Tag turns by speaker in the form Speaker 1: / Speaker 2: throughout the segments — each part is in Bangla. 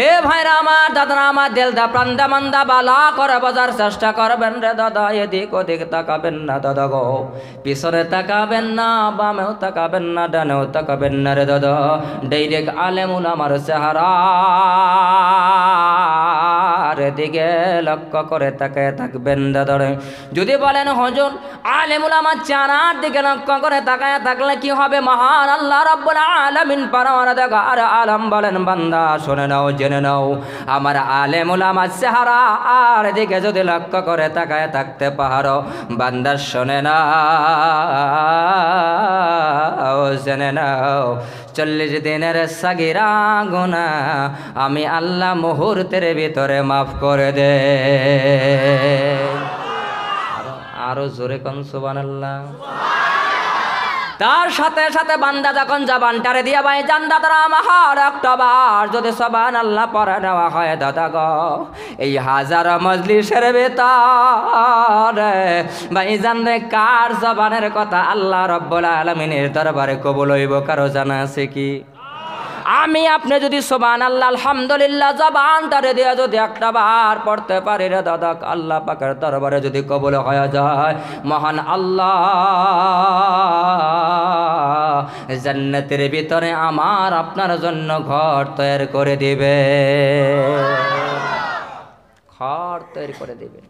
Speaker 1: এ ভাইরা আমার দাদারা আমার দেলদা প্রান্দা মান্দা বালা করে বাজার চেষ্টা করবেন রে দাদা এদিক ওদিক তাকাবেন না দাদা গো পিছনে তাকাবেন না বামেও তাকাবেন না ডানেও তাকাবেন না রে দাদা ডাইরেক্ট আলেমুল আমার চেহারা আমার দিকে লক্ষ্য করে তাকে থাকবেন দাদরে যদি বলেন হজর আলেমুল আমার চানার দিকে লক্ষ্য করে তাকায় থাকলে কি হবে মহান আল্লাহ রব্বুল আলমিন পরমার আলম বলেন বান্দা শুনে নাও জেনে নাও আমার আলেমুল আমার চেহারা আর দিকে যদি লক্ষ্য করে তাকায় থাকতে পারো বান্দা শোনে নাও জেনে নাও চল্লিশ দিনের সাগিরা গোনা আমি আল্লাহ মুহূর্তের ভিতরে মাফ করে দে আরো জোরে কন সুবান আল্লাহ তার সাথে সাথে বান্দা যখন টারে দিয়া ভাই জান দাদারা মাহার অক্টোবর যদি সবান আল্লাহ পরে নেওয়া হয় দাদা গ এই হাজার মজলিসের বেতার ভাই জান রে কার জবানের কথা আল্লাহ রব্বুল আলমিনের দরবারে কবুল হইব কারো জানা আছে কি আমি আপনি যদি সোবান আল্লাহ আলহামদুলিল্লাহ জবান তারে দেওয়া যদি একটা বার পড়তে পারি রে দাদা আল্লাহ পাকের দরবারে যদি কবল হয়ে যায় মহান আল্লাহ জান্নাতের ভিতরে আমার আপনার জন্য ঘর তৈরি করে দিবে ঘর তৈরি করে দিবে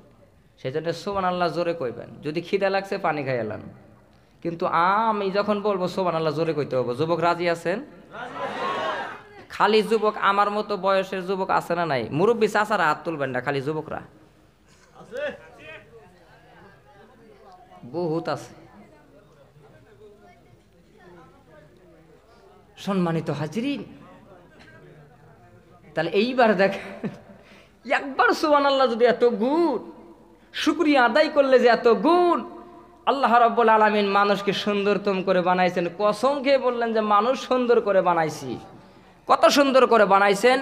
Speaker 1: সেই জন্য সোমান আল্লাহ জোরে কইবেন যদি খিদা লাগছে পানি খাই এলাম কিন্তু আমি যখন বলবো সোমান আল্লাহ জোরে কইতে হবে যুবক রাজি আছেন খালি যুবক আমার মতো বয়সের যুবক আছে না নাই মুরব্বী চাচারা হাত তুলবেন না খালি যুবকরা বহুত আছে সম্মানিত হাজিরিন তাহলে এইবার দেখ একবার সুবান আল্লাহ যদি এত গুণ শুক্রিয়া আদায় করলে যে এত গুণ আল্লাহ রব্বুল আলমিন মানুষকে সুন্দরতম করে বানাইছেন কসম খেয়ে বললেন যে মানুষ সুন্দর করে বানাইছি কত সুন্দর করে বানাইছেন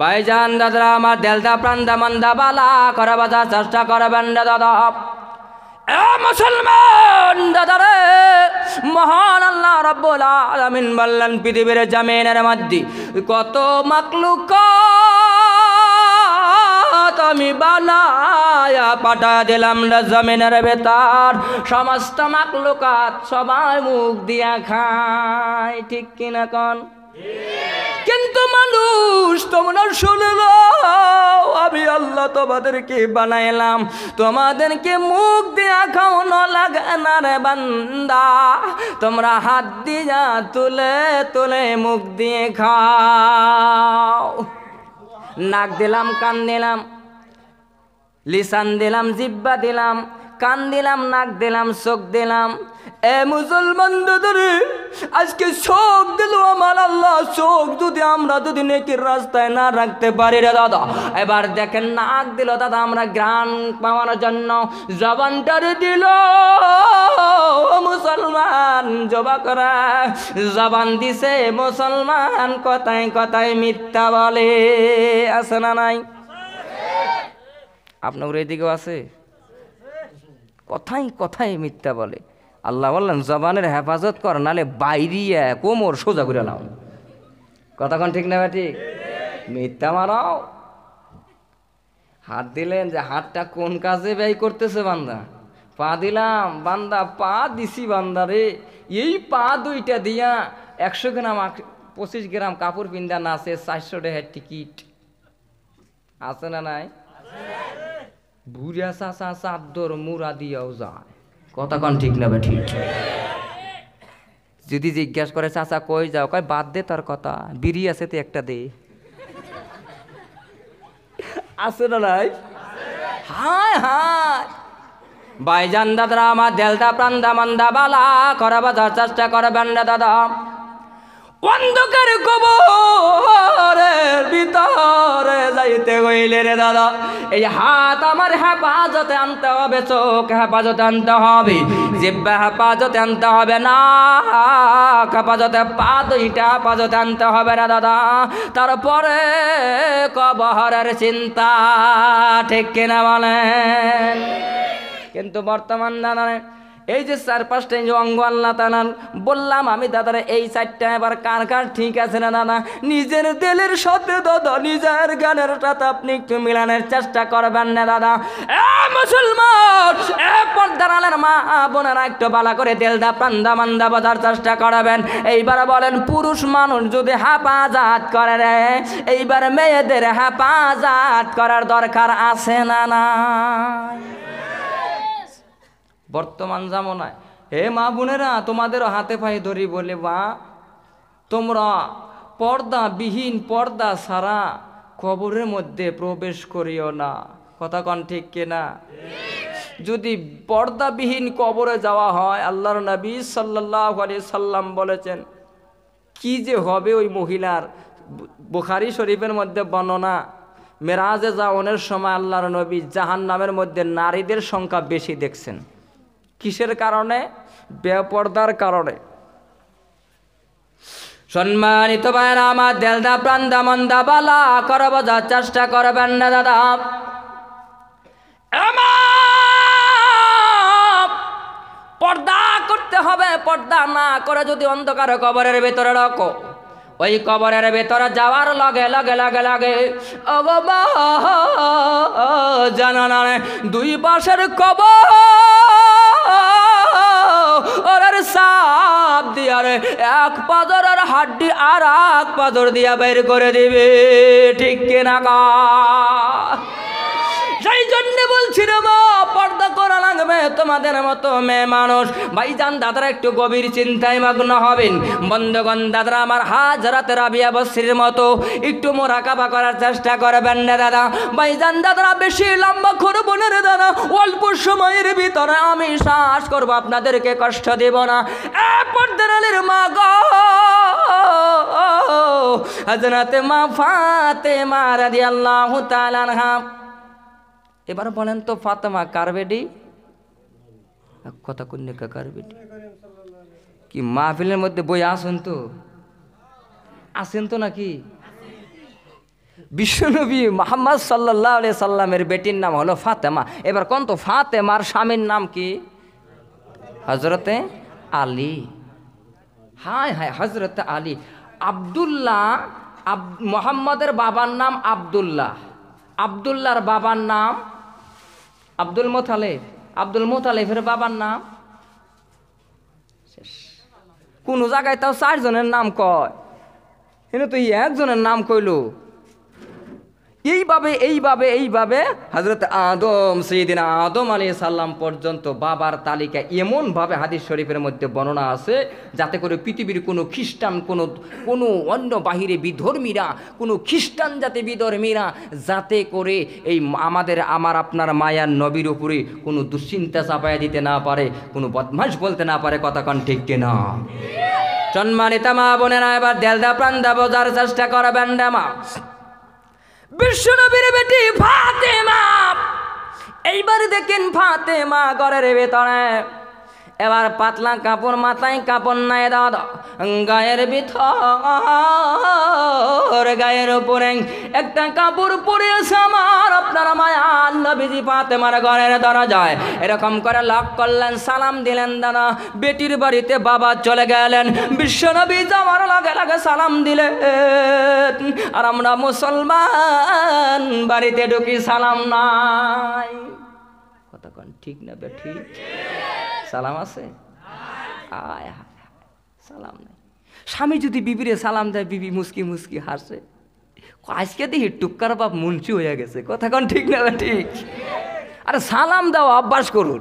Speaker 1: ভাইজান দাদা আমার দেলদা প্রান্দা মান্দা বালা করা বাজা চেষ্টা করবেন দাদা মুসলমান দাদারে মহান আল্লাহ রব্বুল আলামিন বললেন পৃথিবীর জামিনের মধ্যে কত মাকলুক আমি বানায়া পাঠা দিলাম না জমিনের বেতার সমস্ত মাকলুকাত সবাই মুখ দিয়া খায় ঠিক কিনা কন কিন্তু মানুষ তোমরা শুনল আমি আল্লাহ তোমাদেরকে বানাইলাম তোমাদেরকে মুখ দিয়া খাওয়ানো লাগানার বান্দা তোমরা হাত দিয়া তুলে তুলে মুখ দিয়ে খাও নাক দিলাম কান দিলাম লিসান দিলাম জিব্বা দিলাম কান দিলাম নাক দিলাম চোখ দিলাম এ মুসলমান আজকে শোক দিলো চোখ যদি আমরা যদি নেকির রাস্তায় না রাখতে পারি রে দাদা এবার দেখেন নাক দিল দাদা আমরা গ্রান পাওয়ানোর জন্য জবানটার দিল মুসলমান জবা করা জবান দিছে মুসলমান কথায় কথায় মিথ্যা বলে আছে না নাই আপনার এদিকেও আছে কথাই কথাই মিথ্যা বলে আল্লাহ বললেন জবানের হেফাজত কর নালে বাইরিয়া কোমর সোজা করে নাও কতক্ষণ ঠিক নেবে ঠিক মিথ্যা মারাও হাত দিলেন যে হাতটা কোন কাজে ব্যয় করতেছে বান্দা পা দিলাম বান্দা পা দিছি বান্দা রে এই পা দুইটা দিয়া একশো গ্রাম পঁচিশ গ্রাম কাপড় পিন্দা না আছে চারশো টাকার টিকিট আছে না নাই ভুরিয়া চাচা চাদর মুরা দিয়াও যায় কথা কন ঠিক না ঠিক যদি জিজ্ঞাস করে চাচা কই যাও কয় বাদ দে তার কথা বিড়ি আছে তো একটা দে আছে না নাই হায় হায় বাইজান দাদা আমার দেলদা প্রান্দা মান্দা বালা করাবার চেষ্টা করবেন না দাদা অন্ধকার কবরের ভিতরে যাইতে হইলে রে দাদা এই হাত আমার হেফাজতে আনতে হবে চোখ হেফাজতে আনতে হবে জিব্বা হেফাজতে আনতে হবে না হেফাজতে পা দুইটা হেফাজতে আনতে হবে রে দাদা তারপরে কবহরের চিন্তা ঠিক কিনা বলেন কিন্তু বর্তমান দাদা এই যে চার পাঁচটা যে অঙ্গ আল্লাহ তালান বললাম আমি দাদারা এই চারটা এবার কার কার ঠিক আছে না দাদা নিজের দিলের সাথে দাদা নিজের গানের সাথে আপনি একটু মিলানের চেষ্টা করবেন না দাদা এ মুসলমান এ পর্দারালের মা বোনেরা একটু বালা করে দেলদা পান্দা মান্দা বোঝার চেষ্টা করাবেন এইবার বলেন পুরুষ মানুষ যদি হাফাজাত করে রে এইবার মেয়েদের হাফাজাত করার দরকার আছে না না বর্তমান জামনায় হে মা বোনেরা তোমাদেরও হাতে পায়ে ধরি বলে বা তোমরা পর্দা বিহীন পর্দা সারা কবরের মধ্যে প্রবেশ করিও না কথা কন ঠিক কিনা যদি পর্দাবিহীন কবরে যাওয়া হয় আল্লাহর নবী সাল্লাহ আলি সাল্লাম বলেছেন কি যে হবে ওই মহিলার বুখারি শরীফের মধ্যে বর্ণনা মেরাজে যাওয়ানের সময় আল্লাহর নবী জাহান নামের মধ্যে নারীদের সংখ্যা বেশি দেখছেন কিসের কারণে বেপর্দার কারণে সম্মানিত ভাইরা আমার দেলদা প্রান্দা মন্দা বালা করব যা চেষ্টা করবেন না দাদা পর্দা করতে হবে পর্দা না করে যদি অন্ধকার কবরের ভেতরে রাখো ওই কবরের ভেতরে যাওয়ার লগে লগে লগে লগে ও বাবা দুই পাশের কবর ওর সাপ দিয়ার এক পাদর আর হাড্ডি আর এক পাজর দিয়া বের করে দিবে ঠিক কেনাকা সেই জন্যে বলছি মা হবে তোমাদের মতো মেয়ে মানুষ ভাইজান দাদারা একটু গভীর চিন্তায় মগ্ন হবেন বন্ধগণ দাদারা আমার হাজরাতে রাবিয়া বস্রির মতো একটু মোরাকাবা করার চেষ্টা করবেন না দাদা ভাইজান দাদারা বেশি লম্বা করব না রে দাদা অল্প সময়ের ভিতরে আমি শ্বাস করব আপনাদেরকে কষ্ট দেব না পর্দারের মা গ হজরতে মা ফাতে মা রাজি আল্লাহ এবার বলেন তো ফাতেমা কারবেডি বেডি কথা কন্যা কাকার বেটি কি মাহফিলের মধ্যে বই আসেন তো আসেন তো নাকি বিশ্বনবী মোহাম্মদ সাল্লাহ সাল্লামের বেটির নাম হলো ফাতেমা এবার কোন তো ফাতেমার স্বামীর নাম কি হজরতে আলী হায় হায় হজরত আলী আবদুল্লাহ আব মোহাম্মদের বাবার নাম আবদুল্লাহ আবদুল্লাহর বাবার নাম আব্দুল মোথালেব আব্দুল মোতালেফের বাবার নাম কোনো জায়গায় তাও চারজনের নাম কয় কিন্তু তো একজনের নাম কইলো এইভাবে এইভাবে এইভাবে হজরত আদম সেদিন আদম আলী সাল্লাম পর্যন্ত বাবার তালিকা এমনভাবে হাদিস শরীফের মধ্যে বর্ণনা আছে যাতে করে পৃথিবীর কোনো খ্রিস্টান কোনো কোনো অন্য বাহিরে বিধর্মীরা কোনো খ্রিস্টান জাতি বিধর্মীরা যাতে করে এই আমাদের আমার আপনার মায়ার নবীর উপরে কোনো দুশ্চিন্তা চাপাই দিতে না পারে কোনো বদমাস বলতে না পারে কন ঠিক কিনা সম্মানিতা মা বোনেরা এবার দেলদা প্রান্দা বোঝার চেষ্টা করবেন মা বিশ্বনবীর বেটি ফাতেমা এইবার দেখেন ফাতেমা ঘরের ভেতরে এবার পাতলা কাপড় মাথায় কাপড় নাই দাদ গায়ের ভিতর গায়ের উপরে একটা কাপড় পরে আমার আপনার মায়া বিজি ফাতেমার ঘরের যায় এরকম করে লক করলেন সালাম দিলেন দাদা বেটির বাড়িতে বাবা চলে গেলেন বিশ্বনবী জামার লাগে লাগে সালাম দিলে আর আমরা মুসলমান বাড়িতে ঢুকি সালাম নাই কতক্ষণ ঠিক না বে সালাম আছে আয় সালাম নাই স্বামী যদি বিবিরে সালাম দেয় বিবি মুসকি মুসকি হাসে আজকে দেখি টুক্কার বাপ মুন্সি হয়ে গেছে কথা কন ঠিক না ঠিক আরে সালাম দাও অভ্যাস করুন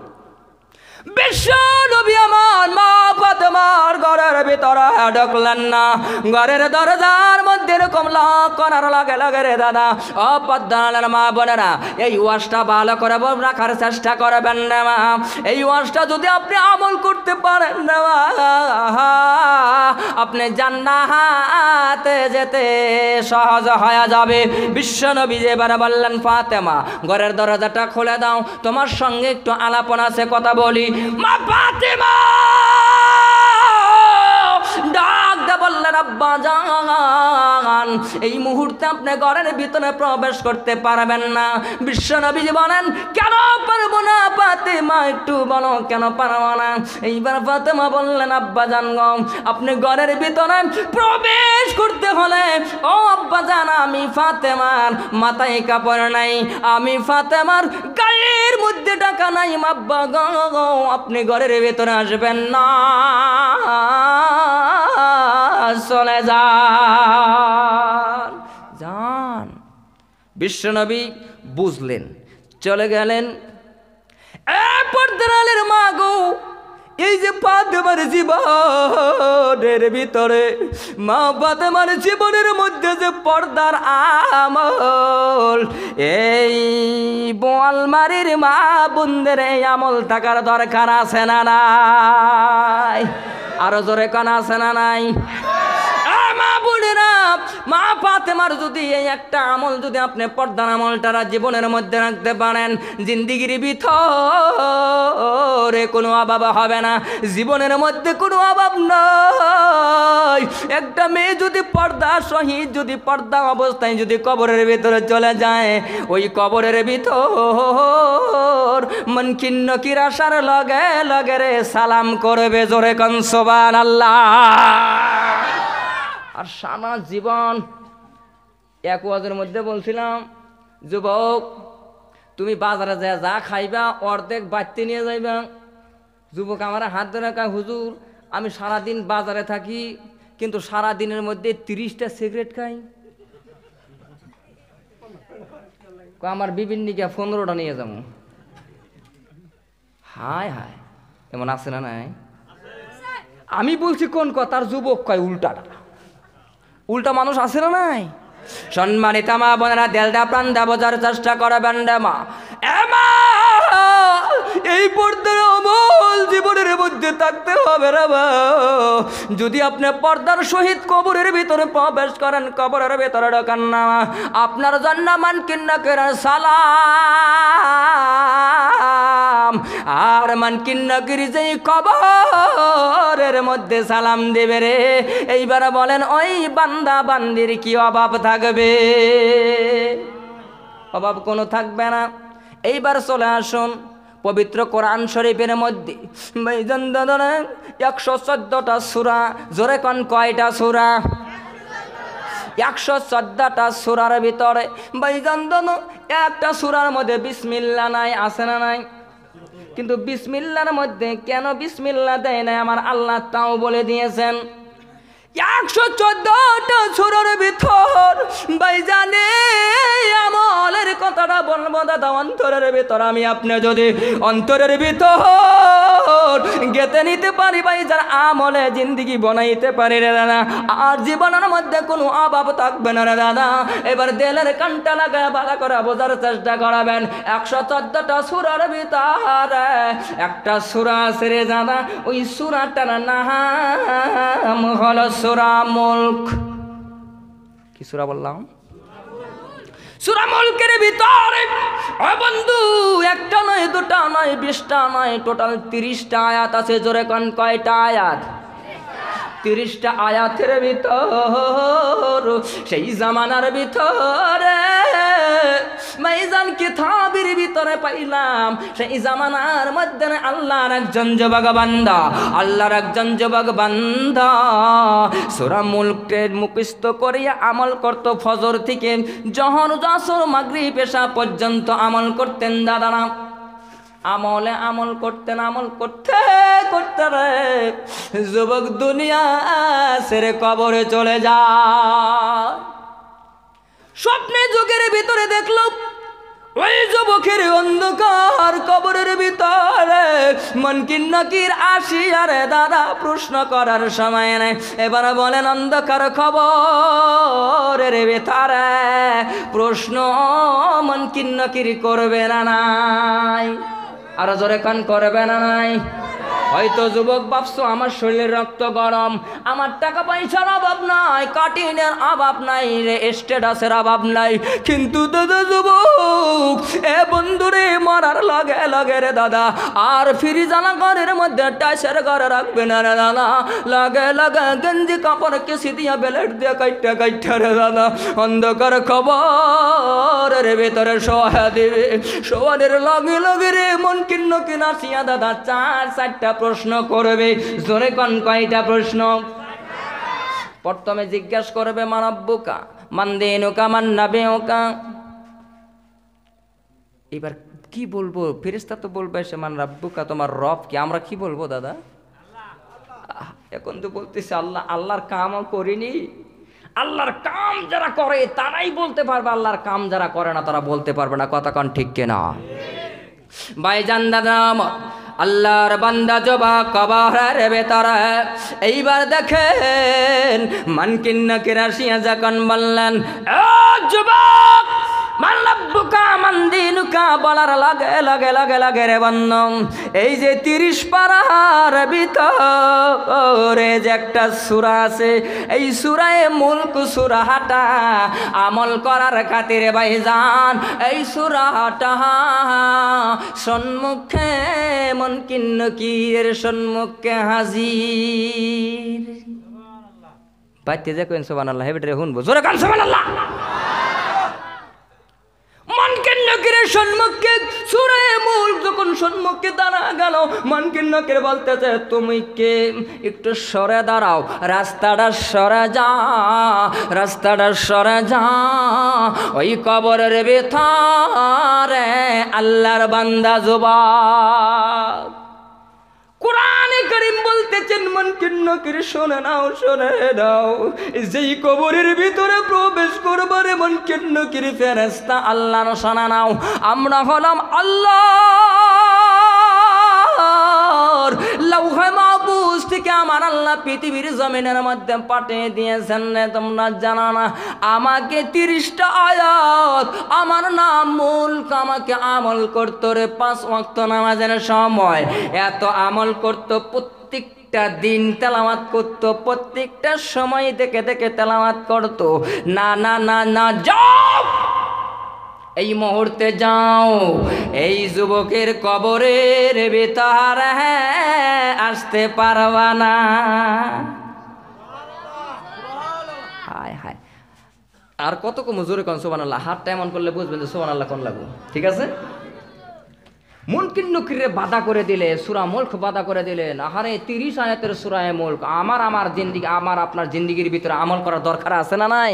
Speaker 1: বিশ্ব নবী আমার মা ফাতেমার ঘরের ভিতরে ঢুকলেন না ঘরের দরজার মধ্যে এরকম লক করার লাগে লাগে রে দাদা অপদ্দানের মা বোনেরা এই ওয়াশটা ভালো করে রাখার চেষ্টা করবেন না মা এই ওয়াশটা যদি আপনি আমল করতে পারেন না আপনি জান্নাতে যেতে সহজ হয়ে যাবে বিশ্ব বিশ্বনবী এবারে বললেন ফাতেমা ঘরের দরজাটা খুলে দাও তোমার সঙ্গে একটু আলাপনা আছে কথা বলি মা পাতে মা ডাক দে বললেন আব্বা এই মুহূর্তে আপনি ঘরের ভিতরে প্রবেশ করতে পারবেন না বিশ্বনবী বলেন কেন পারবো না পাতে মা একটু বলো কেন পারবো না এইবার ফাতেমা বললেন আব্বা জান আপনি ঘরের ভিতরে প্রবেশ করতে হলে ও আব্বা জান আমি ফাতেমার মাথায় কাপড় নাই আমি ফাতেমার গায়ের মধ্যে টাকা নাই আব্বা গ আপনি ঘরের ভিতরে আসবেন না চলে যান যান বিশ্বনবী বুঝলেন চলে গেলেন এরপর দেনালের মা গো এই যে পাতেমার জীবনের ভিতরে মা পাতেমার জীবনের মধ্যে যে পর্দার আমল এই বোয়ালমারির মা বন্ধের এই আমল থাকার দরকার আছে না নাই আরো জোরে কানা আছে না নাই মা পাতেমার যদি এই একটা আমল যদি আপনি পর্দার আমলটারা জীবনের মধ্যে রাখতে পারেন জিন্দিগির ভিতরে কোনো অভাব হবে না জীবনের মধ্যে কোনো অভাব নয় একটা মেয়ে যদি পর্দা শহীদ যদি পর্দা অবস্থায় যদি কবরের ভিতরে চলে যায় ওই কবরের ভিতর মন কিন্ন কিরাসার লগে লগে রে সালাম করবে জোরে কনসবান আল্লাহ আর সারা জীবন এক ওয়াজের মধ্যে বলছিলাম যুবক তুমি বাজারে যা যা খাইবা অর্ধেক বাড়তে নিয়ে যাইবা যুবক আমার হাত ধরে কা হুজুর আমি সারাদিন বাজারে থাকি কিন্তু সারা দিনের মধ্যে তিরিশটা সিগারেট খাই আমার বিভিন্ন দিকে পনেরোটা নিয়ে যাবো হায় হায় এমন আছে না নাই আমি বলছি কোন কথা আর যুবক কয় উল্টাটা উল্টা মানুষ আসে না নাই সম্মানিত মা বোনেরা দেলদা প্রান্দা বোঝার চেষ্টা করবেন রে মা এই পর্দার অমল জীবনের মধ্যে থাকতে হবে রে যদি আপনি পর্দার সহিত কবরের ভিতরে প্রবেশ করেন কবরের ভিতরে ঢোকান না আপনার জন্য মান কিন্না কেরার সালা সালাম আর মানকিন্নগির যে কবরের মধ্যে সালাম দেবে রে এইবার বলেন ওই বান্দা বান্দির কি অভাব থাকবে অভাব কোনো থাকবে না এইবার চলে আসুন পবিত্র কোরআন শরীফের মধ্যে একশো চোদ্দটা সুরা জোরে কন কয়টা সুরা একশো চোদ্দটা সুরার ভিতরে বৈজন্দন একটা সুরার মধ্যে বিসমিল্লা নাই আসে না নাই কিন্তু বিসমিল্লার মধ্যে কেন বিসমিল্লা দেয় না আমার আল্লাহ তাও বলে দিয়েছেন একশো চোদ্দটা সুরের ভিতর জানে আমলের কথাটা বলবো দাদা অন্তরের ভিতর আমি আপনি যদি অন্তরের ভিতর গেতে নিতে পারি ভাই যারা আমলে জিন্দিগি বনাইতে পারি রে দাদা আর জীবনের মধ্যে কোনো অভাব থাকবে না রে দাদা এবার দেলের কানটা লাগায় ভালো করে বোঝার চেষ্টা করাবেন একশো চোদ্দটা সুরের ভিতর একটা সুরা আছে রে দাদা ওই সুরাটার নাম হলো সুরা মুলক কি সুরা বললাম সুরা মুলকের ভিতরে বন্ধু একটা নয় দুটা নয় বিশটা নয় টোটাল তিরিশটা আয়াত আছে জোরে কন কয়টা আয়াত তিরিশটা আয়াতের ভিতর সেই জামানার ভিতরে মাইজান কিতাবের ভিতরে পাইলাম সেই জামানার মধ্যে আল্লাহর একজন যুবক বান্দা আল্লাহর একজন যুবক বান্দা সূরা মুলকের মুখস্থ করিয়া আমল করত ফজর থেকে জহর জাসর মাগরিব পেশা পর্যন্ত আমল করতেন দাদারা আমলে আমল করতেন আমল করতে করতে রে যুবক দুনিয়া সেরে কবরে চলে যা স্বপ্নে যুগের ভিতরে দেখল ওই যুবকের অন্ধকার কবরের ভিতরে মনকিন নকির আসিয়ারে দাদা প্রশ্ন করার সময় নেই এবার বলেন অন্ধকার খবর রে ভিতরে প্রশ্ন মনকিন নকির করবে না নাই আর জোরে কান করবে না নাই হয়তো যুবক ভাবছো আমার শরীরের রক্ত গরম আমার টাকা পয়সার অভাব নাই কাটিনের অভাব নাই রে স্টেটাসের অভাব নাই কিন্তু দাদা যুবক এ বন্ধুরে মরার লগে লগে রে দাদা আর ফিরি জানা ঘরের মধ্যে টাইসের ঘরে রাখবে না রে দাদা লগে লগে গঞ্জি কাপড় কেসি দিয়া বেলেট দিয়ে কাইটা কাইটা রে দাদা অন্ধকার খবর রে ভেতরে সোয়া দিবে সোয়ারের লগে লগে রে মন কিন্ন কিনা সিয়া দাদা চার চার একটা প্রশ্ন করবে জোরে কন কয়টা প্রশ্ন প্রথমে জিজ্ঞেস করবে মানব্যকা নৌকা মান্নাবে ওকা এবার কি বলবো ফেরিস্তা তো বলবে সে মান রাব্বুকা তোমার রব কি আমরা কি বলবো দাদা এখন তো বলতেছে আল্লাহ আল্লাহর কামও করিনি আল্লাহর কাম যারা করে তারাই বলতে পারবে আল্লাহর কাম যারা করে না তারা বলতে পারবে না কথা কন ঠিক কেনা আল্লাহর বান্দা জবা কবাহার বেতারা এইবার দেখেন মানকিন্ন রাশিয়া যখন বললেন যুবক মাল্লাব্বুকা মান্দিনুকা বলার লাগে লাগে লাগে লাগে রে বন্ধ এই যে তিরিশ পাড়ার ভিতরে যে একটা সুরা আছে এই সুরায় মুলক সুরাহাটা আমল করার খাতিরে ভাই যান এই সুরাহাটা সন্মুখে মন কিন্ন কির সন্মুখে হাজির পাইতে যে কেন সোবান আল্লাহ হেবিটরে হুনবো জোরে কান সোবান আল্লাহ মানকিনের সম্মুখে সুরে মূল যখন সম্মুখে দাঁড়া গেল মানকিন বলতে যে তুমি কে একটু সরে দাঁড়াও রাস্তাটা সরে যা রাস্তাটা সরে যা ওই কবরের বেথা রে আল্লাহর বান্দা জুবা কোরআনে করিম বলতেছেন কিন্ন কির শোনে নাও শোনে নাও যেই কবরের ভিতরে প্রবেশ করবার কিন্ন কির ফেরেস্তা আল্লাহর শোনা নাও আমরা হলাম আল্লাহ লাউহে মা থেকে আমার আল্লাহ পৃথিবীর জমিনের মধ্যে পাঠিয়ে দিয়েছেন রে তোমরা জানা না আমাকে তিরিশটা আয়াত আমার নাম মূল আমাকে আমল করতো রে পাঁচ অক্ত নামাজের সময় এত আমল করতো প্রত্যেক প্রত্যেকটা দিন তেলামাত করতো প্রত্যেকটা সময় দেখে দেখে তেলামাত করতো না না না না যাও এই মুহূর্তে যাও এই যুবকের কবরের বেতার হ্যাঁ আসতে পারবা না হায় হায় আর কত কম জোরে কন সোবান আল্লাহ হাতটা এমন করলে বুঝবেন যে সোবান আল্লাহ কোন লাগবো ঠিক আছে মুনকিন নকিরে বাধা করে দিলে সুরা মুল্ক বাধা করে দিলে আহারে তিরিশ আয়াতের সুরায় মুল্ক আমার আমার জিন্দিগি আমার আপনার জিন্দিগির ভিতরে আমল করার দরকার আছে না নাই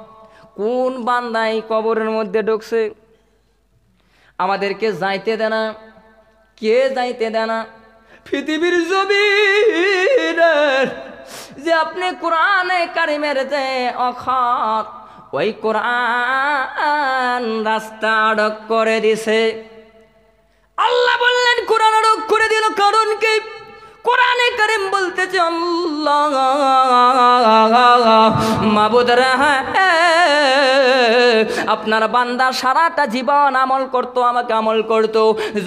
Speaker 1: কোন বান্দাই কবরের মধ্যে ঢুকছে আমাদেরকে যাইতে দে না কে যাইতে দে না পৃথিবীর জমিনের যে আপনি কোরআনে কারিমের যে অখত ওই কোরআন রাস্তা আড়ক করে দিছে আল্লাহ বললেন কোরআন আড়ক করে দিল কারণ কি করিম বলতেছে হ্যাঁ আপনার বান্দা সারাটা জীবন আমল করত আমাকে আমল করত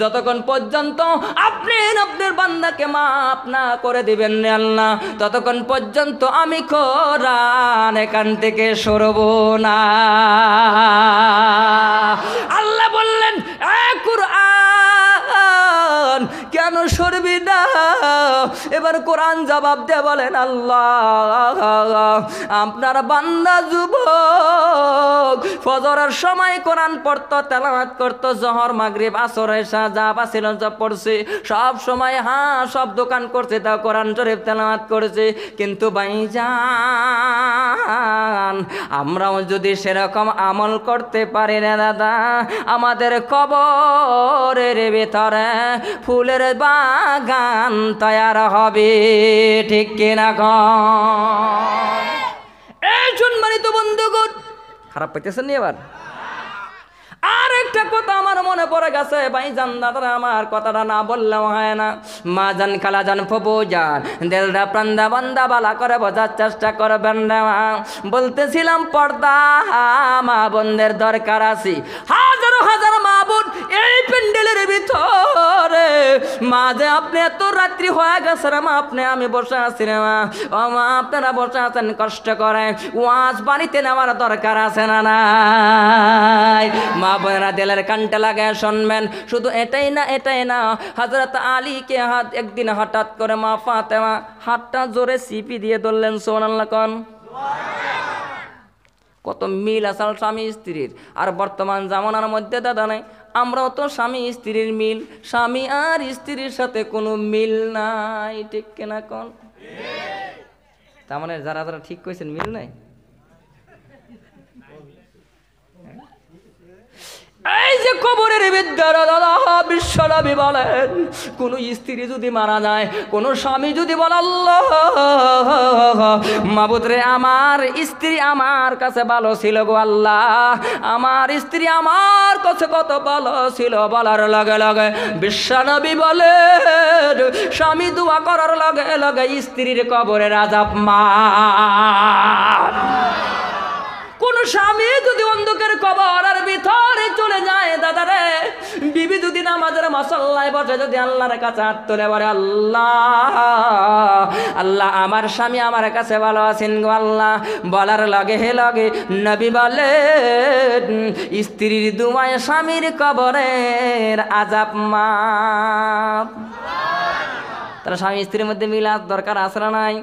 Speaker 1: যতক্ষণ পর্যন্ত আপনি আপনার বান্দাকে মাপ না করে দিবেন আল্লাহ ততক্ষণ পর্যন্ত আমি কোরআন এখান থেকে সরব না আল্লাহ বললেন এ কোরআন কোরআন কেন সরবি না এবার কোরআন জবাব দে বলেন আল্লাহ আপনার বান্দা যুবক ফজরের সময় কোরআন পড়তো তেলামাত করতো জহর মাগরিব আসরের এসা যা বাসিল পড়ছে সব সময় হ্যাঁ সব দোকান করছে তা কোরআন শরীফ তেলামাত করছে কিন্তু যান আমরাও যদি সেরকম আমল করতে পারি না দাদা আমাদের কবরের ভেতরে ফুলের বাগান তৈয়ার হবে ঠিক কিনা এই সম্মানিত বন্ধুগণ খারাপ পাইতেছেন এবার আর একটা কথা আমার মনে পড়ে গেছে ভাই জান দাদা আমার কথাটা না বললেও হয় না মা জান খালা জান ফবু যান দেলদা প্রান্দা বান্দা বালা করে বোঝার চেষ্টা করবেন না বলতেছিলাম পর্দা মা বোনদের দরকার আছি হাজারো হাজার মা বোন এই প্যান্ডেলের ভিতরে মা যে আপনি এত রাত্রি হয়ে গেছে মা আপনি আমি বসে আছি রে মা ও মা আপনারা বসে আছেন কষ্ট করে ওয়াজ বাড়িতে নেওয়ার দরকার আছে না নাই মা বোনেরা দেলের কানটা লাগায় শুনবেন শুধু এটাই না এটাই না হজরত আলীকে হাত একদিন হঠাৎ করে মা ফাতেমা হাতটা জোরে সিপি দিয়ে ধরলেন সোনাল্লা কন কত মিল আসাল স্বামী স্ত্রীর আর বর্তমান জামানার মধ্যে দাদা নাই আমরাও তো স্বামী স্ত্রীর মিল স্বামী আর স্ত্রীর সাথে কোনো মিল নাই ঠিক কেনা কন তার মানে যারা যারা ঠিক করেছেন মিল নাই এই যে কবরের বিশ্বনবী বলেন কোন স্ত্রী যদি মারা যায় কোন স্বামী যদি বলে মাবুদরে আমার স্ত্রী আমার কাছে ভালো ছিল গো আল্লাহ আমার স্ত্রী আমার কাছে কত ভালো ছিল বলার লগে লগে বিশ্বনবী বলে স্বামী দোয়া করার লগে লগে স্ত্রীর কবরের আজাব মা স্বামী যদি অন্ধকার কবর আর ভিতরে চলে যায় দাদা রে বিবি যদি নামাজের মশল্লায় বসে যদি আল্লাহর কাছে হাত তুলে বলে আল্লাহ আল্লাহ আমার স্বামী আমার কাছে ভালো আছেন গো আল্লাহ বলার লগে হে লগে নবী বলে স্ত্রীর দুমায় স্বামীর কবরের আজাব মা তারা স্বামী স্ত্রীর মধ্যে মিলাস দরকার আসরা নাই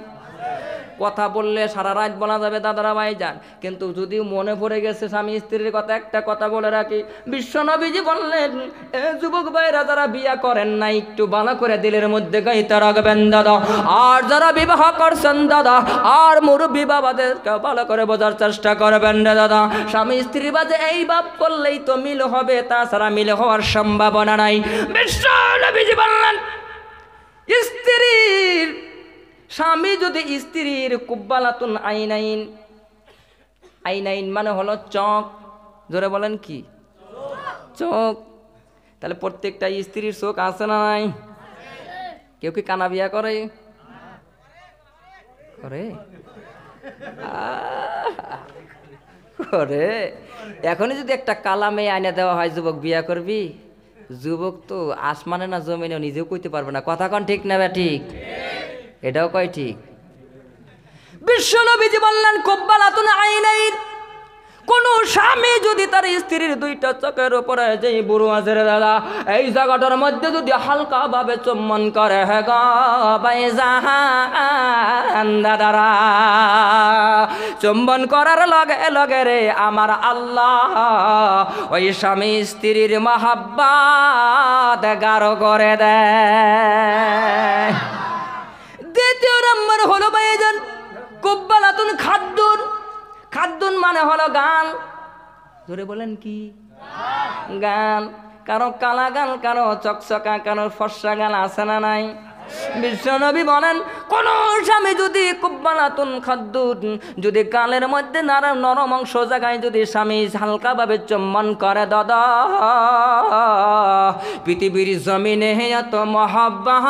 Speaker 1: কথা বললে সারা রাত বলা যাবে দাদারা ভাই যান কিন্তু যদি মনে পড়ে গেছে স্বামী স্ত্রীর কথা একটা কথা বলে রাখি বিশ্বনবীজি বললেন এ যুবক ভাইরা যারা বিয়া করেন না একটু ভালো করে দিলের মধ্যে গাইতে রাখবেন দাদা আর যারা বিবাহ করছেন দাদা আর মুরব্বী বাবাদেরকে ভালো করে বোঝার চেষ্টা করবেন রে দাদা স্বামী স্ত্রী বাজে এই বাপ করলেই তো মিল হবে তাছাড়া মিল হওয়ার সম্ভাবনা নাই বিশ্বনবীজি বললেন স্ত্রীর স্বামী যদি স্ত্রীর কুব্বালাতুন আইনাইন আইনাইন মানে হলো চক জোরে বলেন কি চক তাহলে প্রত্যেকটা স্ত্রীর চোখ আছে না নাই কেউ কি কানা বিয়া করে করে করে এখনই যদি একটা কালামে আইনা দেওয়া হয় যুবক বিয়া করবি যুবক তো আসমানে না জমিনেও নিজেও কইতে পারবে না কথা কন ঠিক না বা ঠিক এটাও বিশ্ব নবীজি বললেন আই আইনাই কোন স্বামী যদি তার স্ত্রীর দুইটা চোখের উপরে যে বুড়ো আছে রে দাদা এই জায়গাটার মধ্যে যদি হালকা ভাবে চুম্বন করে হে গাই দাদারা চুম্বন করার লগে লগে রে আমার আল্লাহ ওই স্বামী স্ত্রীর মাহাব্বাত গাঢ় করে দেয় দ্বিতীয় নম্বর হলো বেজন কুব্বালাতুন খাদ্যুন খাদ্যুন মানে হলো গান ধরে বলেন কি গান কারো কালা গান কারো চকচকা কারো ফর্সা গান আছে না নাই বিশ্বনবী বলেন কোন স্বামী যদি কুব্বালাতুন খাদ্য যদি কালের মধ্যে নারাম নরম অংশ জায়গায় যদি স্বামী হালকা হালকাভাবে চম্বন করে দাদা পৃথিবীর জমিনে এত মহাব্বাহ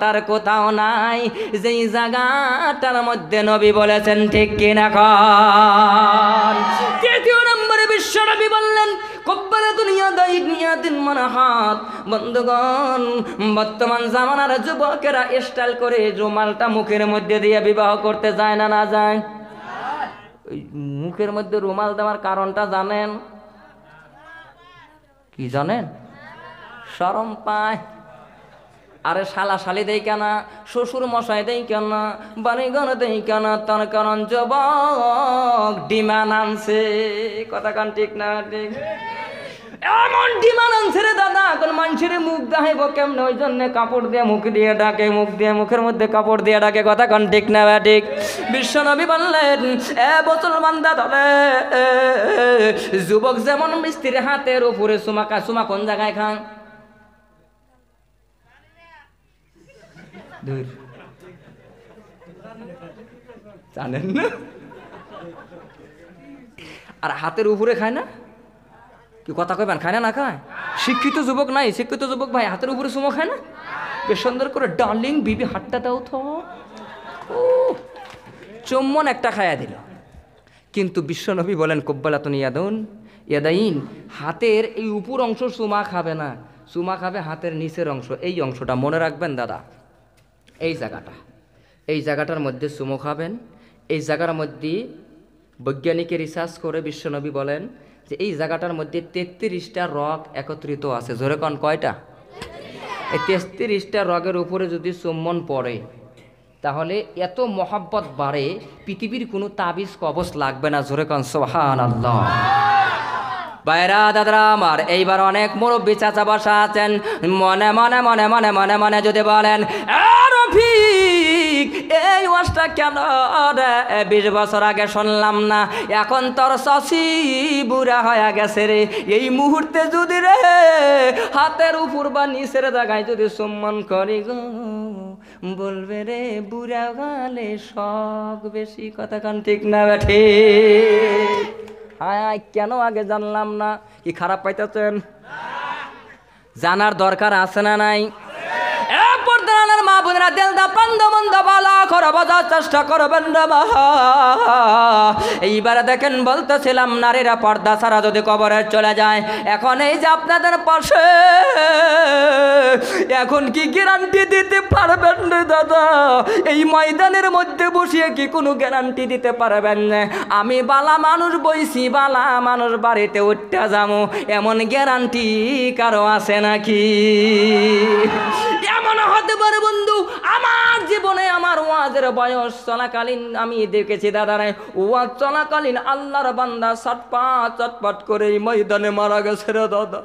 Speaker 1: তার কোথাও নাই যেই জায়গাটার মধ্যে নবী বলেছেন ঠিক কিনা কর তৃতীয় নম্বর করে বিশ্বনবী বললেন কব্বালে দুনিয়া দাই নিয়া দিন মানা হাত বন্ধুগণ বর্তমান জামানার যুবকেরা স্টাইল করে রুমালটা মুখের মধ্যে দিয়ে বিবাহ করতে যায় না না যায় মুখের মধ্যে রুমাল দেওয়ার কারণটা জানেন কি জানেন শরম পায় আরে শালা শালি দেই কেনা শ্বশুর মশাই দেই কেনা বাণীগণ দেই কেনা তন কারণ যুবক ডিমান্ড আনছে কথা কান ঠিক না ঠিক এমন ডিমান আনছে রে দাদা এখন মানুষের মুখ দেখাইব কেমন ওই জন্য কাপড় দিয়ে মুখ দিয়ে ডাকে মুখ দিয়ে মুখের মধ্যে কাপড় দিয়ে ডাকে কথা কন ঠিক না ঠিক বিশ্ব নবী বললেন এ মুসলমান দাদলে যুবক যেমন মিস্ত্রির হাতের উপরে সুমাকা সুমা কোন জায়গায় খান দূর জানেন না আর হাতের উপরে খায় না কি কথা কইবেন খায় না না খায় শিক্ষিত যুবক নাই শিক্ষিত যুবক ভাই হাতের উপরে সুমো খায় না বেশ সুন্দর করে ডার্লিং বিবি হাতটা দাও তো চম্মন একটা খায়া দিল কিন্তু বিশ্বনবী বলেন কব্বালাতন ইয়াদুন ইয়াদাইন হাতের এই উপর অংশ সুমা খাবে না সুমা খাবে হাতের নিচের অংশ এই অংশটা মনে রাখবেন দাদা এই জায়গাটা এই জায়গাটার মধ্যে চুমো খাবেন এই জায়গার মধ্যে বৈজ্ঞানিকের রিসার্চ করে বিশ্বনবী বলেন যে এই জায়গাটার মধ্যে তেত্রিশটা রক একত্রিত আছে জোরে কন কয়টা এই তেত্রিশটা রগের উপরে যদি চুম্বন পড়ে তাহলে এত মহাব্বত বাড়ে পৃথিবীর কোনো তাবিজ কবচ লাগবে না জোরে কন সোহান বাইরা দাদরা আমার এইবার অনেক মুরব্বী চাচা বসা আছেন মনে মনে মনে মনে মনে মনে যদি বলেন এই ওয়াজটা কেন বিশ বছর আগে শুনলাম না এখন তোর শশি বুড়া হয়ে গেছে রে এই মুহূর্তে যদি রে হাতের উপর বা নিচের জায়গায় যদি সম্মান করি গো বলবে রে বুড়া গালে শখ বেশি কথা কান ঠিক না ঠিক হায় কেন আগে জানলাম না কি খারাপ পাইতেছেন জানার দরকার আছে না নাই মন্দ মন্দ বালা করা বোঝার চেষ্টা করবেন না এইবারে দেখেন বলতেছিলাম নারীরা পর্দা ছাড়া যদি কবরে চলে যায় এখন এই যে আপনাদের পাশে এখন কি গ্যারান্টি দিতে পারবেন না দাদা এই ময়দানের মধ্যে বসিয়ে কি কোনো গ্যারান্টি দিতে পারবেন না আমি বালা মানুষ বইছি বালা মানুষ বাড়িতে উঠতে যাবো এমন গ্যারান্টি কারো আছে নাকি এমন হতে পারে বন্ধু আমার আমার জীবনে আমার ওয়াজের বয়স চলাকালীন আমি দেখেছি দাদারে ওয়াজ চলাকালীন আল্লাহর বান্দা চটপাট চটপট করে ময়দানে মারা গেছে রে দাদা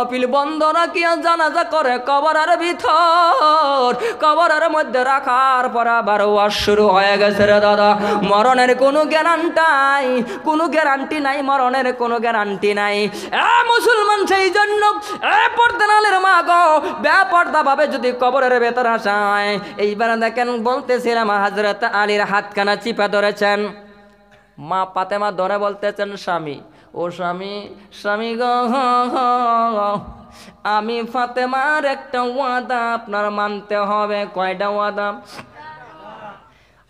Speaker 1: আপিল বন্ধ রাখিয়া জানাজা করে কবরের ভিতর কবরের মধ্যে রাখার পর আবার ওয়াজ শুরু হয়ে গেছে রে দাদা মরণের কোনো গ্যারান্টাই কোনো গ্যারান্টি নাই মরণের কোনো গ্যারান্টি নাই এ মুসলমান সেই জন্য এ পর্দানালের মা গো পর্দা ভাবে যদি কবরের ভেতর আসায় এই আপনারা দেখেন বলতেছিলাম হাজরত আলীর হাতখানা চিপা ধরেছেন মা পাতেমা ধরে বলতেছেন স্বামী ও স্বামী স্বামী গ আমি ফাতেমার একটা ওয়াদা আপনার মানতে হবে কয়টা ওয়াদা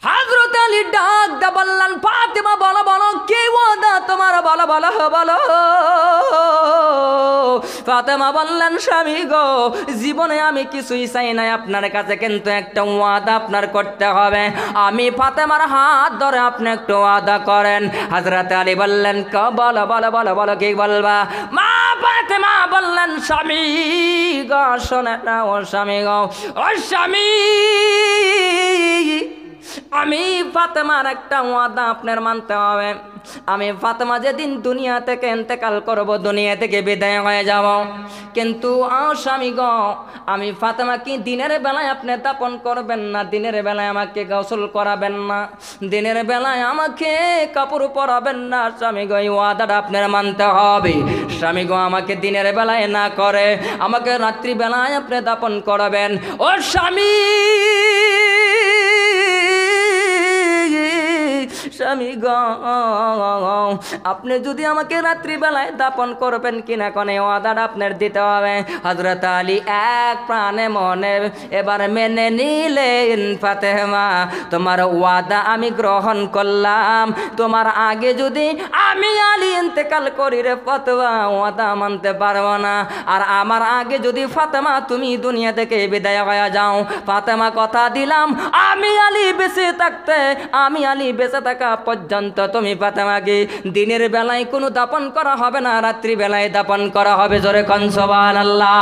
Speaker 1: হাজরত আলী ডাক দা বললেন ফাতেমা বল বল কে ওয়াদা তোমার বল বল বল ফাতেমা বললেন স্বামী গো জীবনে আমি কিছুই চাই নাই আপনার কাছে কিন্তু একটা ওয়াদা আপনার করতে হবে আমি ফাতেমার হাত ধরে আপনি একটু ওয়াদা করেন হাজরত আলী বললেন ক বল বল বল বল কি বলবা মা ফাতেমা বললেন স্বামী গো শোনে না ও স্বামী গো ও স্বামী আমি ফাতেমার একটা ওয়াদা আপনার মানতে হবে আমি ফাতেমা যেদিন দুনিয়া থেকে এতেকাল করব দুনিয়া থেকে বিদায় হয়ে যাব কিন্তু স্বামী গ আমি ফাতেমা কি দিনের বেলায় আপনি দাপন করবেন না দিনের বেলায় আমাকে গোসল করাবেন না দিনের বেলায় আমাকে কাপড় পরাবেন না স্বামী গো এই ওয়াদাটা আপনার মানতে হবে স্বামী গো আমাকে দিনের বেলায় না করে আমাকে রাত্রিবেলায় আপনি দাপন করাবেন ও স্বামী স্বামী গ আপনি যদি আমাকে রাত্রিবেলায় দাপন করবেন কিনা কনে অর্ডার আপনার দিতে হবে হজরত আলী এক প্রাণে মনে এবার মেনে নিলেন ফাতেমা তোমার ওয়াদা আমি গ্রহণ করলাম তোমার আগে যদি আমি আলী ইন্তেকাল করি রে ফতোয়া ওয়াদা মানতে পারবো না আর আমার আগে যদি ফাতেমা তুমি দুনিয়া থেকে বিদায় হয়ে যাও ফাতেমা কথা দিলাম আমি আলী বেঁচে থাকতে আমি আলী বেঁচে থাকতে থাকা পর্যন্ত তুমি ফাতেমাকে দিনের বেলায় কোনো দাপন করা হবে না রাত্রিবেলায় দাপন করা হবে জোরে কনসবান আল্লাহ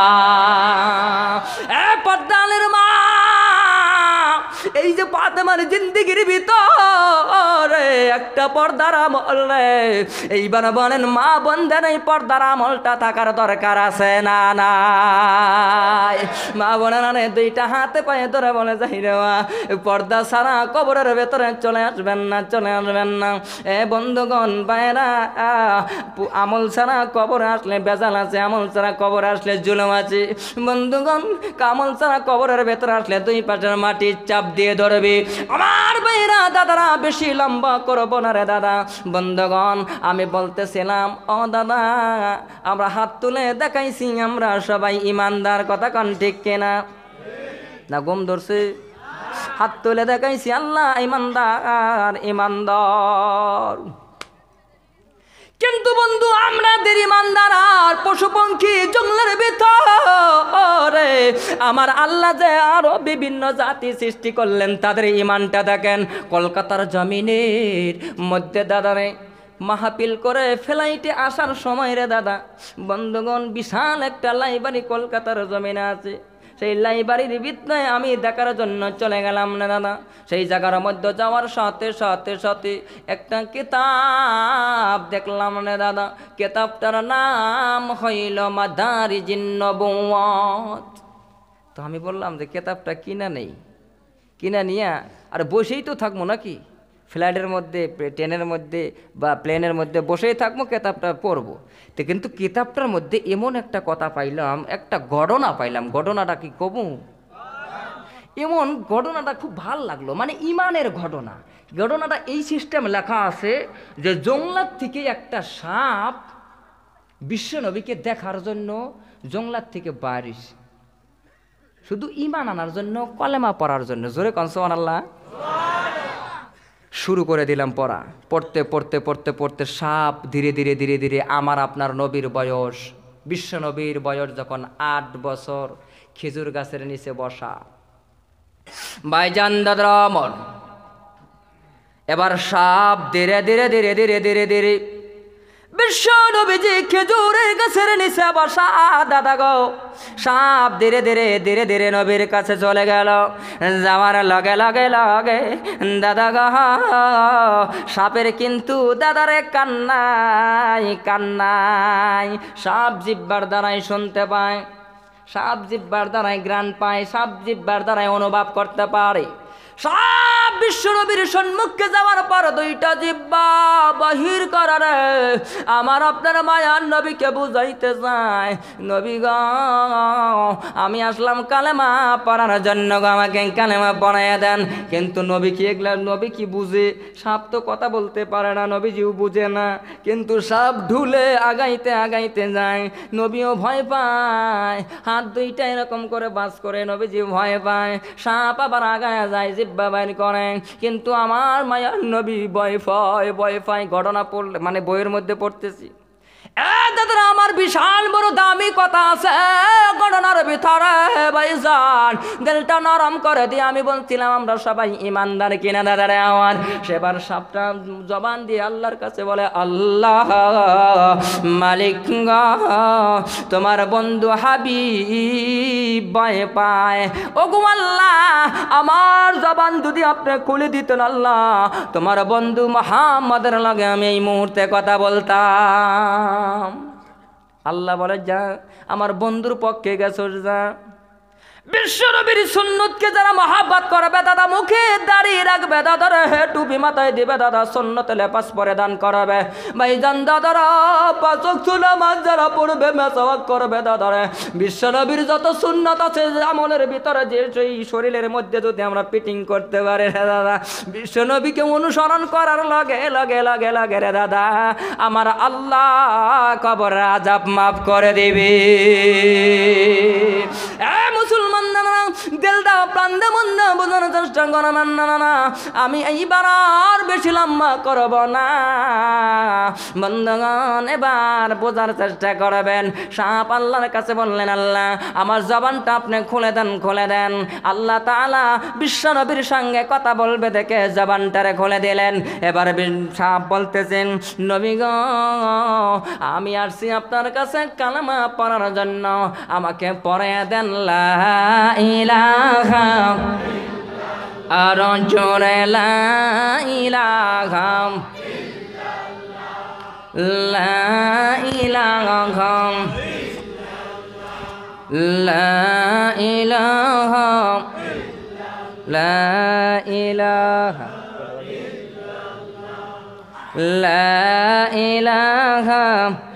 Speaker 1: এ পদ্মালের মা এই যে পাতেমার জিন্দিগির ভিতর একটা পর্দার আমল রে এইবার বলেন মা বন্ধে এই পর্দার আমলটা থাকার দরকার আছে না না মা না দুইটা হাতে পায়ে ধরে বলে যাই রে মা পর্দা সারা কবরের ভেতরে চলে আসবেন না চলে আসবেন না এ বন্ধুগণ বাইরা আমল ছাড়া কবর আসলে বেজাল আছে আমল ছাড়া কবর আসলে জুলম আছে বন্ধুগণ কামল ছাড়া কবরের ভেতরে আসলে দুই পাশের মাটির চাপ চাপ দিয়ে ধরবে আমার ভাইরা দাদারা বেশি লম্বা করবো না রে দাদা বন্ধগণ আমি বলতেছিলাম ও দাদা আমরা হাত তুলে দেখাইছি আমরা সবাই ইমানদার কথা কন ঠিক কেনা না গম ধরছে হাত তুলে দেখাইছি আল্লাহ ইমানদার ইমানদার কিন্তু বন্ধু দেরি ইমানদার আর পশুপঙ্খী জঙ্গলের ভিতরে আমার আল্লাহ যে আরো বিভিন্ন জাতি সৃষ্টি করলেন তাদের ইমানটা দেখেন কলকাতার জমিনের মধ্যে দাদারে মাহাপিল করে ফ্লাইটে আসার সময় রে দাদা বন্ধুগণ বিশাল একটা লাইব্রেরি কলকাতার জমিনে আছে সেই লাইব্রেরির ভিতরে আমি দেখার জন্য চলে গেলাম না দাদা সেই জায়গার মধ্যে যাওয়ার সাথে সাথে সাথে একটা কিতাব দেখলাম না দাদা কিতাবটার নাম হইল মাদারি জিন্নবত তো আমি বললাম যে কিতাবটা কিনা নেই কিনা নিয়া আর বসেই তো থাকবো নাকি ফ্ল্যাটের মধ্যে ট্রেনের মধ্যে বা প্লেনের মধ্যে বসেই থাকবো কেতাবটা পড়বো তো কিন্তু কেতাবটার মধ্যে এমন একটা কথা পাইলাম একটা ঘটনা পাইলাম ঘটনাটা কি কবু এমন ঘটনাটা খুব ভাল লাগলো মানে ইমানের ঘটনা ঘটনাটা এই সিস্টেম লেখা আছে যে জংলার থেকে একটা সাপ বিশ্বনবীকে দেখার জন্য জংলার থেকে বারিস শুধু ইমান আনার জন্য কলেমা পড়ার জন্য জোরে কনসোয়ান আল্লাহ শুরু করে দিলাম পড়া পড়তে পড়তে পড়তে পড়তে সাপ ধীরে ধীরে ধীরে ধীরে আমার আপনার নবীর বয়স বিশ্বনবীর বয়স যখন আট বছর খেজুর গাছের নিচে বসা বাইজান দাদা এবার সাপ ধীরে ধীরে ধীরে ধীরে ধীরে ধীরে বিশ্ব নবীজি দাদা গো সাপ ধীরে ধীরে ধীরে ধীরে নবীর কাছে চলে গেল যাওয়ার লগে লগে লগে দাদা গো সাপের কিন্তু দাদারে কান্নাই কান্নাই সাপ জিব্বার দ্বারাই শুনতে পায় সাপ জিব্বার দ্বারাই গ্রান পায় সাপ জিব্বার দ্বারাই অনুভব করতে পারে সাপ সম্মুখে যাওয়ার পর দুইটা জিব্বা বাহির করার আমার আপনার মায়ার নবীকে বুঝাইতে যায় নবী গ আমি আসলাম কালেমা পড়ার জন্য গো আমাকে কালেমা পড়াইয়া দেন কিন্তু নবী কি এগুলা নবী কি বুঝে সাপ তো কথা বলতে পারে না নবীজিও বুঝে না কিন্তু সাপ ঢুলে আগাইতে আগাইতে যায় নবীও ভয় পায় হাত দুইটা এরকম করে বাস করে নবীজি ভয় পায় সাপ আবার আগায় যায় জিব্বা বাইর করে নয় কিন্তু আমার মায়ার নবী বয়ফয় ফয় ঘটনা পড়লে মানে বইয়ের মধ্যে পড়তেছি দাদারা আমার বিশাল বড় দামি কথা আছে গণনার ভিতরে ভাইজান দিলটা নরম করে দিয়ে আমি বলছিলাম আমরা সবাই ইমানদার কিনা দাদারে আমার সেবার সাপটা জবান দিয়ে আল্লাহর কাছে বলে আল্লাহ মালিক তোমার বন্ধু হাবি ভয় পায় ওগো আল্লাহ আমার জবান যদি আপনি খুলে দিতেন আল্লাহ তোমার বন্ধু মোহাম্মদের লগে আমি এই মুহূর্তে কথা বলতাম আল্লাহ বলে যা আমার বন্ধুর পক্ষে গেছো যা বিশ্বনবীর সুন্নতকে যারা মহাব্বাত করবে দাদা মুখে দাঁড়িয়ে রাখবে দাদার হে টুপি মাথায় দিবে দাদা সুন্নতে লেপাস পরে দান করবে ভাইজান দাদারা পাচক চুলা মাছ যারা পড়বে মেসাওয়াক করবে দাদারে বিশ্বনবীর যত সুন্নত আছে আমলের ভিতরে যে সেই শরীরের মধ্যে যদি আমরা পিটিং করতে পারি রে দাদা বিশ্বনবীকে অনুসরণ করার লাগে লাগে লাগে লাগে রে দাদা আমার আল্লাহ কবর আজাব মাফ করে দিবে এ মুসলমান মুসলমান না প্রান্দে মন্দা চেষ্টা না না আমি এইবার আর বেশি লম্বা করব না বন্ধগণ এবার বোঝার চেষ্টা করবেন সাপ আল্লাহর কাছে বললেন আল্লাহ আমার জবানটা আপনি খুলে দেন খুলে দেন আল্লাহ তালা বিশ্বনবীর সঙ্গে কথা বলবে দেখে জবানটারে খুলে দিলেন এবার সাপ বলতেছেন নবীগ আমি আসছি আপনার কাছে কালামা পড়ার জন্য আমাকে পড়ে দেন লা ইলাহা আর জোরে লা ইলাহা লা ইলাহা লা ইলাহা লা ইলাহা লা ইলাহা